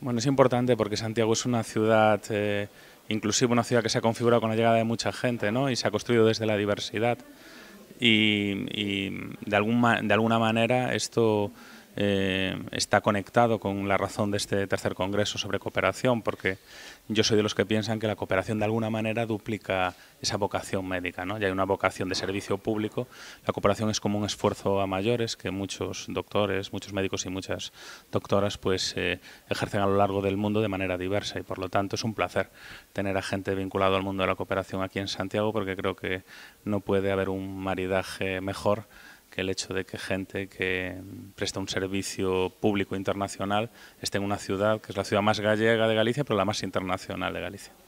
Bueno, es importante porque Santiago es una ciudad, eh, inclusive una ciudad que se ha configurado con la llegada de mucha gente ¿no? y se ha construido desde la diversidad. Y, de, algún, de alguna manera esto eh, está conectado con la razón de este tercer congreso sobre cooperación, porque yo soy de los que piensan que la cooperación de alguna manera duplica esa vocación médica. ¿no? Ya hay una vocación de servicio público. La cooperación es como un esfuerzo a mayores que muchos doctores, muchos médicos y muchas doctoras pues eh, ejercen a lo largo del mundo de manera diversa y por lo tanto es un placer tener a gente vinculada al mundo de la cooperación aquí en Santiago porque creo que no puede haber un maridaje mejor que el hecho de que gente que presta un servicio público internacional esté en una ciudad que es la ciudad más gallega de Galicia, pero la más internacional de Galicia.